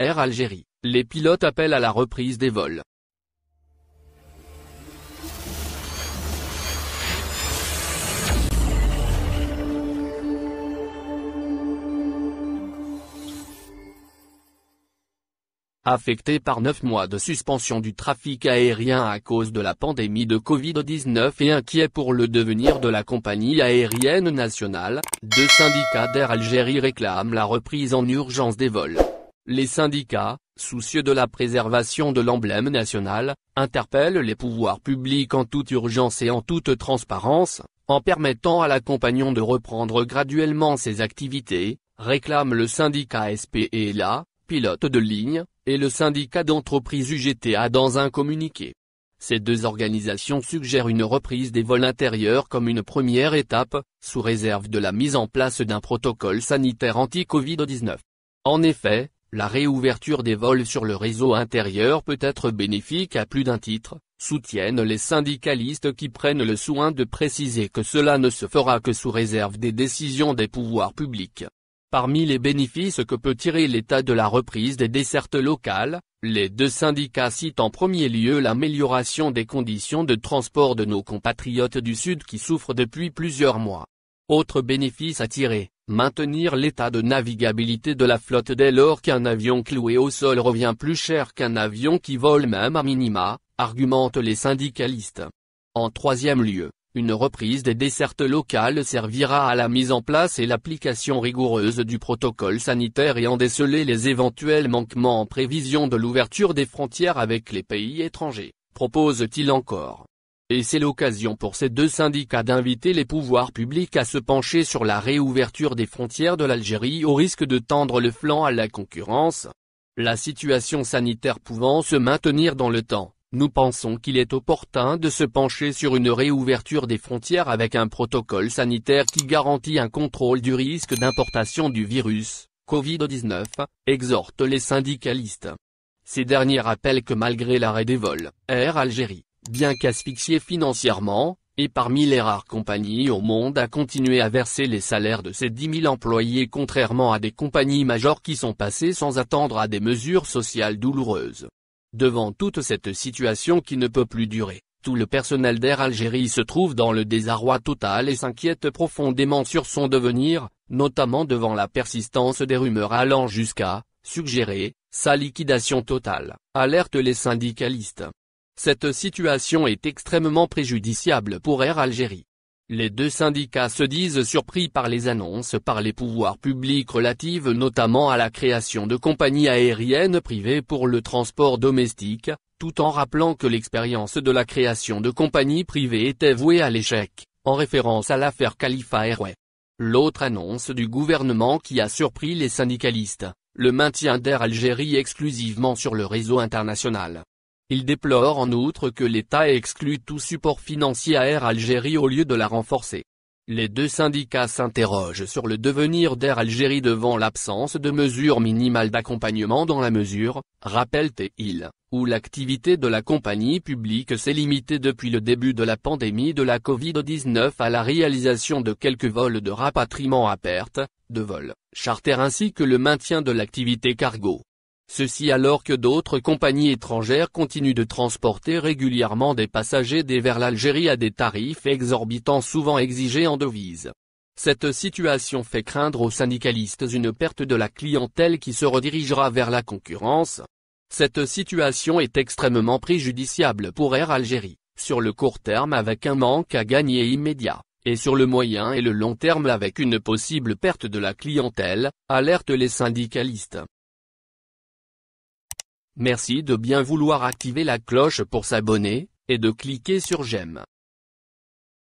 Air Algérie. Les pilotes appellent à la reprise des vols. Affecté par 9 mois de suspension du trafic aérien à cause de la pandémie de Covid-19 et inquiets pour le devenir de la compagnie aérienne nationale, deux syndicats d'Air Algérie réclament la reprise en urgence des vols. Les syndicats, soucieux de la préservation de l'emblème national, interpellent les pouvoirs publics en toute urgence et en toute transparence, en permettant à la compagnon de reprendre graduellement ses activités, réclament le syndicat SPELA, pilote de ligne, et le syndicat d'entreprise UGTA dans un communiqué. Ces deux organisations suggèrent une reprise des vols intérieurs comme une première étape, sous réserve de la mise en place d'un protocole sanitaire anti-Covid-19. En effet, la réouverture des vols sur le réseau intérieur peut être bénéfique à plus d'un titre, soutiennent les syndicalistes qui prennent le soin de préciser que cela ne se fera que sous réserve des décisions des pouvoirs publics. Parmi les bénéfices que peut tirer l'État de la reprise des dessertes locales, les deux syndicats citent en premier lieu l'amélioration des conditions de transport de nos compatriotes du Sud qui souffrent depuis plusieurs mois. Autre bénéfice à tirer, Maintenir l'état de navigabilité de la flotte dès lors qu'un avion cloué au sol revient plus cher qu'un avion qui vole même à minima, argumentent les syndicalistes. En troisième lieu, une reprise des dessertes locales servira à la mise en place et l'application rigoureuse du protocole sanitaire et en déceler les éventuels manquements en prévision de l'ouverture des frontières avec les pays étrangers, propose-t-il encore et c'est l'occasion pour ces deux syndicats d'inviter les pouvoirs publics à se pencher sur la réouverture des frontières de l'Algérie au risque de tendre le flanc à la concurrence. La situation sanitaire pouvant se maintenir dans le temps, nous pensons qu'il est opportun de se pencher sur une réouverture des frontières avec un protocole sanitaire qui garantit un contrôle du risque d'importation du virus, Covid-19, exhorte les syndicalistes. Ces derniers rappellent que malgré l'arrêt des vols, Air Algérie, bien qu'asphyxiée financièrement, et parmi les rares compagnies au monde à continuer à verser les salaires de ses 10 000 employés contrairement à des compagnies majeures qui sont passées sans attendre à des mesures sociales douloureuses. Devant toute cette situation qui ne peut plus durer, tout le personnel d'Air Algérie se trouve dans le désarroi total et s'inquiète profondément sur son devenir, notamment devant la persistance des rumeurs allant jusqu'à, suggérer, sa liquidation totale, alerte les syndicalistes. Cette situation est extrêmement préjudiciable pour Air Algérie. Les deux syndicats se disent surpris par les annonces par les pouvoirs publics relatives notamment à la création de compagnies aériennes privées pour le transport domestique, tout en rappelant que l'expérience de la création de compagnies privées était vouée à l'échec, en référence à l'affaire Khalifa Airway. L'autre annonce du gouvernement qui a surpris les syndicalistes, le maintien d'Air Algérie exclusivement sur le réseau international. Il déplore en outre que l'État exclut tout support financier à Air Algérie au lieu de la renforcer. Les deux syndicats s'interrogent sur le devenir d'Air Algérie devant l'absence de mesures minimales d'accompagnement dans la mesure, rappelle-t-il, où l'activité de la compagnie publique s'est limitée depuis le début de la pandémie de la Covid-19 à la réalisation de quelques vols de rapatriement à perte, de vols, charter ainsi que le maintien de l'activité cargo. Ceci alors que d'autres compagnies étrangères continuent de transporter régulièrement des passagers des vers l'Algérie à des tarifs exorbitants souvent exigés en devise. Cette situation fait craindre aux syndicalistes une perte de la clientèle qui se redirigera vers la concurrence. Cette situation est extrêmement préjudiciable pour Air Algérie, sur le court terme avec un manque à gagner immédiat, et sur le moyen et le long terme avec une possible perte de la clientèle, alertent les syndicalistes. Merci de bien vouloir activer la cloche pour s'abonner, et de cliquer sur j'aime.